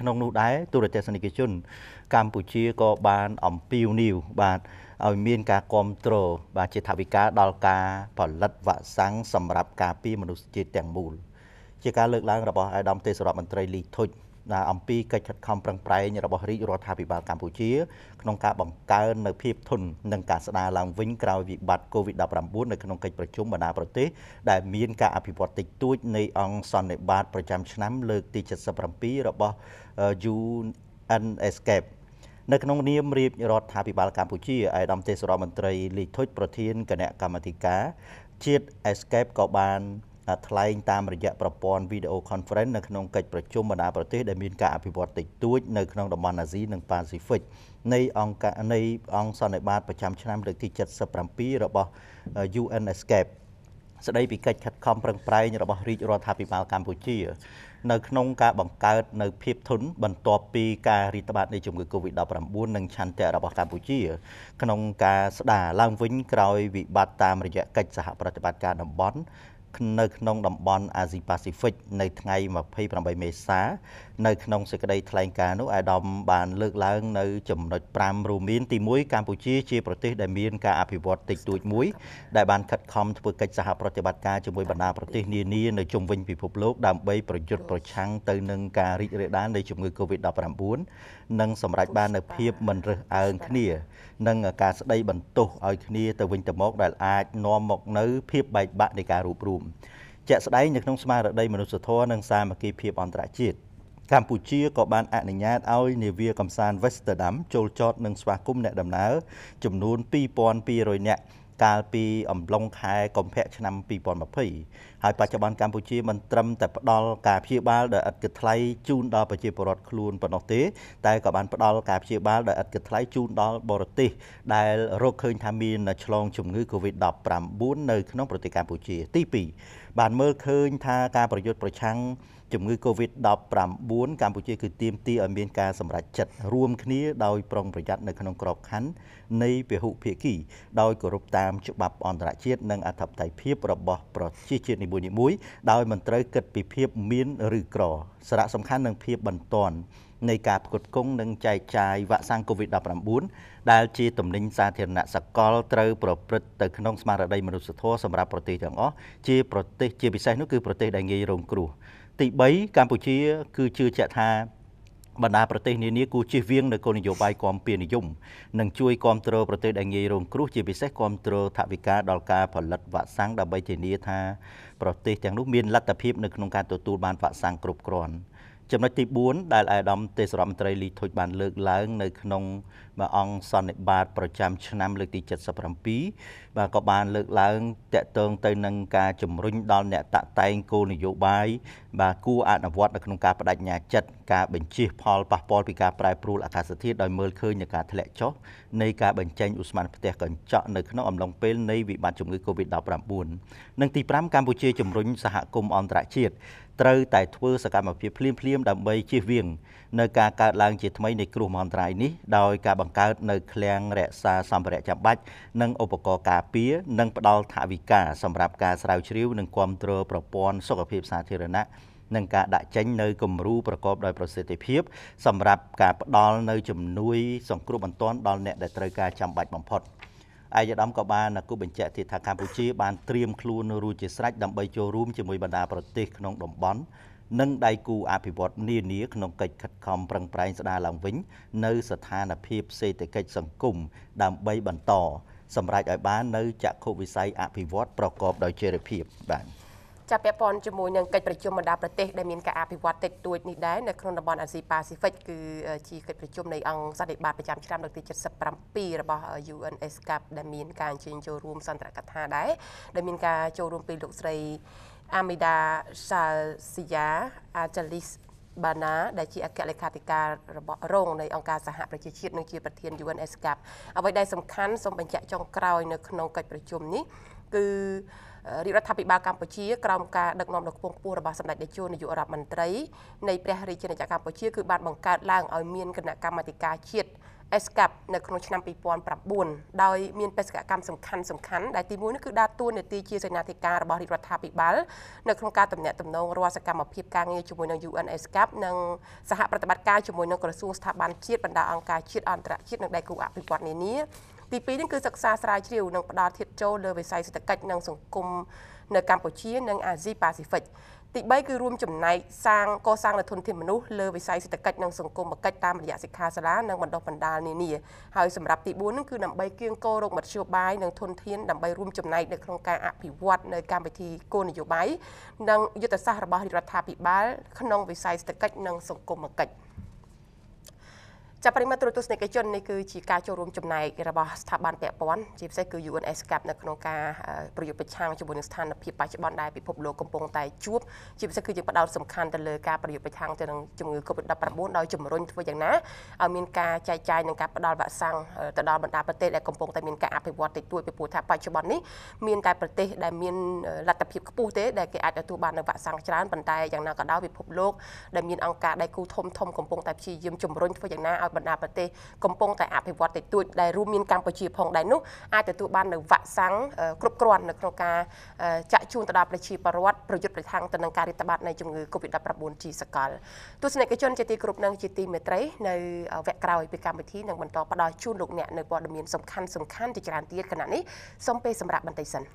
ក្នុងនោះដែរទូរទស្សនិកជន កម្ពុជាក៏បានអំពាវនាវបាទឲ្យមាន ការគ្រប់គ្រងបាទជាថាវិការដល់ការផលិតវ៉ាក់សាំងសម្រាប់ការពារមនុស្សជាតិទាំងមូល ជាការលើកឡើងរបស់អាយដាមទេសរដ្ឋមន្ត្រីលីធុចអំពីកិច្ចខិតខំប្រឹងប្រែងរបស់រាជរដ្ឋាភិបាលកម្ពុជាក្នុងការបង្កើននៅភាពធន់និងការស្ដារឡើងវិញក្រោយវិបត្តិ COVID-19 នៅក្នុងកិច្ចប្រជុំបណ្ដាប្រទេសដែលមានការអភិវឌ្ឍតិចតួចនៃអង្គសន្និបាត ប្រចាំឆ្នាំលើកទី77របស់ UNSCAP នៅក្នុងនាមរាជរដ្ឋាភិបាលកម្ពុជាឯកឧត្តមទេសរដ្ឋមន្ត្រីលីធុចប្រធានគណៈកម្មាធិការជាតិ Escape ក៏បានថ្លែងតាមរយៈប្រព័ន្ធ video conference នៅក្នុងកិច្ចប្រជុំបណ្ដាប្រទេសដែលមានការអភិវឌ្ឍតិចតួចនៅក្នុងតំបន់អាស៊ីនិងប៉ាស៊ីហ្វិកនៃអង្គការនៃអង្គសន្និបាតប្រចាំឆ្នាំលើកទី77របស់ UNSCAP ស្ដីពីកិច្ចខិតខំប្រឹងប្រែងរបស់រាជរដ្ឋាភិបាលកម្ពុជានៅក្នុងការបង្កើតនៅភាពធន់បន្ទាប់ពីការរីត្បាតនៃជំងឺ Covid-19 និងឆន្ទៈរបស់កម្ពុជាក្នុងការស្ដារឡើងវិញក្រោយវិបត្តិតាមរយៈកិច្ចសហប្រតិបត្តិការតំបន់នៅក្នុងតំបន់អាស៊ីប៉ាស៊ីហ្វិកនៅថ្ងៃ28មេសា នៅក្នុងសេចក្តីថ្លែងការណ៍នោះអាដាមបានលើកឡើងនៅចំណុច5រួមមានទី1កម្ពុជាជាប្រទេសដែលមានការអភិវឌ្ឍតិចតួចមួយ ដែលបានខិតខំធ្វើកិច្ចសហប្រតិបត្តិការជាមួយបណ្ដាប្រទេសនានានៅជុំវិញពិភពលោកដើម្បីប្រយុទ្ធប្រឆាំងទៅនឹងការរីករាលដាលនៃជំងឺ Covid-19 និងសម្រេចបាននូវភាពមិនរើសអើងគ្នានិងការស្ដីបន្ទោសឲ្យគ្នាទៅវិញទៅមកដែលអាចនាំមក នៅភាពបែកបាក់នៃការរួបរวมជាក់ស្ដែងនៅក្នុងស្មារតីមនុស្សធម៌និងសាមគ្គីភាពអន្តរជាតិកម្ពុជាក៏បានអនុញ្ញាតឲ្យ នាវាកំសាន្ត Westerdam ចូលចតនិងស្វាគមន៍អ្នកដំណើរចំនួន2200នាក់កាលពី អំឡុងខែកុម្ភៈឆ្នាំ2020ហើយបច្ចុប្បន្នកម្ពុជាមិនត្រឹមតែផ្ដល់ការព្យាបាលដោយឥតគិតថ្លៃជូនដល់ប្រជាពលរដ្ឋខ្លួនប៉ុណ្ណោះទេតែក៏បានផ្ដល់ការព្យាបាលដោយឥតគិតថ្លៃជូនដល់បរទេសដែលរកឃើញថាមានឆ្លងជំងឺ Covid-19 នៅក្នុងប្រទេសកម្ពុជាទី2បានមើលឃើញថាការប្រយុទ្ធប្រឆាំង ជំងឺ Covid-19 កម្ពុជាគឺទាមទារឲ្យមានការសម្រេចចិត្តរួមគ្នាដោយប្រុងប្រយ័ត្ននៅក្នុងក្របខ័ណ្ឌនៃ ពហុភាគីដោយគោរពតាមច្បាប់ អន្តរជាតិនិងអធិបតេយ្យភាពរបស់ប្រជាជាតិនីមួយៗដោយមិនត្រូវគិតពីភាពមាន ឬក្រសារៈសំខាន់និងភាពបន្ទាន់នៃការផ្គត់ផ្គង់និងចែកចាយវ៉ាក់សាំង COVID-19 ដែលជាទំនិញសាធារណៈសកលត្រូវប្រព្រឹត្តទៅក្នុងស្មារតីមនុស្សធម៌សម្រាប់ប្រទេសទាំងអស់ជាប្រទេស ជាពិសេសនោះគឺប្រទេសដែលងាយរងគ្រោះទី3កម្ពុជា គឺជឿជាក់ថាបណ្ដាប្រទេសនានាគួរជៀសវាងនៅគោលនយោបាយគាំពៀនិយមនិងជួយគាំទ្រប្រទេសដែលងាយរងគ្រោះជាពិសេសគាំទ្រថវិកាដល់ការផលិតវ៉ាក់សាំងដើម្បីធានាថាប្រទេសទាំងនោះមានលទ្ធភាពនៅក្នុងការទទួលបានវ៉ាក់សាំងគ្រប់គ្រាន់ចំណុចទី4ដែលអាយដាមទេសរដ្ឋមន្ត្រីលីធុចបានលើកឡើងនៅក្នុងបាទអង្គសន្និបាតប្រចាំឆ្នាំលើកទី77បាទក៏បាន លើកឡើងតកតងទៅនឹងការជំរុញដល់អ្នកតាក់តែងគោលនយោបាយបាទគួរអនុវត្តនៅក្នុងការបដិញ្ញាចិត្តការបញ្ជិះផលប៉ះពាល់ពីការប្រែប្រួលអាកាសធាតុដោយមើលឃើញនឹងការធ្លាក់ចុះនៃការបញ្ចេញឧស្ម័នផ្ទះកញ្ចក់នៅក្នុងអំឡុងពេលនៃវិបត្តិជំងឺ Covid-19 និងទី5កម្ពុជាជំរុញសហគមន៍អន្តរជាតិត្រូវតែ ធ្វើសកម្មភាពភ្លាមៗដើម្បីជៀសវាងនៅការកើតឡើងជាថ្មីនៃគ្រោះមហន្តរាយនេះដោយការបង្បង្កើតនៅឃ្លាំងរក្សាសម្ភារៈចាំបាច់និងឧបករណ៍ការពារនិងផ្ដល់ថវិកាសម្រាប់ការស្រាវជ្រាវនិងគ្រប់គ្រងប្រព័ន្ធសុខភាព សាធារណៈនិងការដាក់ចេញនៅគំរូប្រកបដោយប្រសិទ្ធភាពសម្រាប់ការផ្ដល់នៅជំនួយសង្គ្រោះបន្ទាន់ដល់អ្នកដែលត្រូវការចាំបាច់បំផុតអាយដាមក៏បានគូបញ្ជាក់ទៀតថាកម្ពុជា បានត្រៀមខ្លួនរួចជាស្រេចដើម្បីចូលរួមជាមួយបណ្ដាប្រទេសក្នុងតំបន់និងដៃគូអភិវឌ្ឍន៍នានាក្នុងកិច្ចខិតខំប្រឹងប្រែងស្ដារឡើងវិញនៅ ស្ថានភាព សេដ្ឋកិច្ចសង្គមដើម្បីបន្តសម្រេចឲ្យបាននៅចក្ខុវិស័យអភិវឌ្ឍប្រកប ដោយចីរភាពបាទចាប់ពាក់ព័ន្ធជាមួយនឹងកិច្ចប្រជុំបណ្ដាប្រទេសដែលមានការអភិវឌ្ឍតិចតួចនេះដែរនៅក្នុងតំបន់អាស៊ីប៉ាស៊ីហ្វិកគឺជាកិច្ចប្រជុំនៃអង្គសន្និបាតប្រចាំឆ្នាំលើកទី77របស់ UNSCAP ដែលមានការអញ្ជើញចូលរួមសន្ទរកថាដែរដែលមានការចូលរួមពីលោកស្រីអាមីដាសាលស៊ីយ៉ាអាចាលីសបាណាដែលជាអគ្គលេខាធិការរបស់រងនៃអង្គការសហប្រជាជាតិនិងជាប្រធាន UNSCAP អ្វីដែលសំខាន់សូមបញ្ជាក់ចុងក្រោយ នៅក្នុងកិច្ចប្រជុំនេះ គឺរាជរដ្ឋាភិបាលកម្ពុជាក្រោមការដឹកនាំដ៏ខ្ពង់ខ្ពស់របស់សម្ដេចតេជោនាយករដ្ឋមន្ត្រីនៃព្រះរាជាណាចក្រកម្ពុជាគឺបានបង្កើតឡើងឲ្យមានគណៈកម្មាធិការជាតិអេសកាប់នៅក្នុងឆ្នាំ2009ដោយមានបេសកកម្មសំខាន់សំខាន់ដែលទីមួយនោះគឺដើរតួនាទីជាសេនាធិការរបស់រាជរដ្ឋាភិបាលនៅក្នុងការតំណាក់តំណងរាល់សកម្មភាពការងារជាមួយនឹង UN ESCAP និងសហប្រតិបត្តិការជាមួយនឹងក្រសួងស្ថាប័នជាតិបណ្ដាអង្គការជាតិអន្តរជាតិនិងដៃគូអភិវឌ្ឍន៍នានាទី2នេះគឺសិក្សាស្រាវជ្រាវនិងផ្ដល់ធៀបចូលលើវិស័យសេដ្ឋកិច្ចនិងសង្គមនៅកម្ពុជានិងអាស៊ីប៉ាស៊ីហ្វិកទី3គឺរួមចំណែកសាងកសាងនូវធនធានមនុស្សលើវិស័យសេដ្ឋកិច្ចនិងសង្គមគិច្ចតាមរយៈសិក្ខាសាលានិងបណ្ដុះបណ្ដាលនានាហើយសម្រាប់ទី4នឹងគឺដើម្បីគៀងគររោគមធ្យោបាយនិងធនធានដើម្បីរួមចំណែកនៅក្នុងការអភិវឌ្ឍនៅកម្មវិធីគោលនយោបាយនិងយុទ្ធសាស្ត្ររបស់រដ្ឋាភិបាល ក្នុងវិស័យសេដ្ឋកិច្ចនិងសង្គមគិច្ច។ចាប់ប្រិមត្តទូរទស្សនិកជននេះគឺជាការចូលរួមចំណែករបស់ស្ថាប័នពាក់ព័ន្ធជាពិសេសគឺ UNSCAP នៅក្នុងការប្រយុទ្ធប្រឆាំងជាមួយនឹងស្ថានភាពបច្ចុប្បន្នដែលពិភពលោកកំពុងតែជួបជាពិសេសគឺយើងផ្ដោតសំខាន់ទៅលើការប្រយុទ្ធប្រឆាំងទៅនឹងជំងឺ COVID-19 ដោយជំរុញធ្វើយ៉ាងណាឲ្យមានការចែកចាយនិងការផ្ដល់វ៉ាក់សាំងទៅដល់បណ្ដាប្រទេសដែលកំពុងតែមានការអភិវឌ្ឍតិចតួចពីព្រោះថាបច្ចុប្បន្ននេះមានតែប្រទេសដែលមានលទ្ធភាពខ្ពស់ទេដែលគេអាចទទួលបាននៅវ៉ាក់សាំងច្រើនប៉ុន្តែយ៉ាងណាក៏ដោយពិភពលោកដែលមានអង្គការដៃគូធំៗកំពុងតែព្យាយាមជំរុញធ្វើយ៉ាងណាឲ្យឲ្យបណ្ដាប្រទេសកំពុងតែអភិវឌ្ឍតិចតួចដែលរួមមានកម្ពុជា ផងដែរនោះអាចទទួលបាននៅវ៉ាក់សាំងគ្រប់គ្រាន់នៅក្នុងការចាក់ជូនទៅដល់ប្រជាពលរដ្ឋប្រយុទ្ធប្រឆាំងទៅនឹងការរាតត្បាតនៃជំងឺ Covid-19 ជាសកលទស្សនិកជនជាទីគោរពនិងជាទីមេត្រីនៅវគ្គក្រោយពីកម្មវិធីនឹងបន្តផ្ដល់ជូនលោកអ្នកនៅព័ត៌មានសំខាន់សំខាន់ជាច្រើនទៀតខណៈនេះសូមពេលសម្រាប់បន្តិចសិន។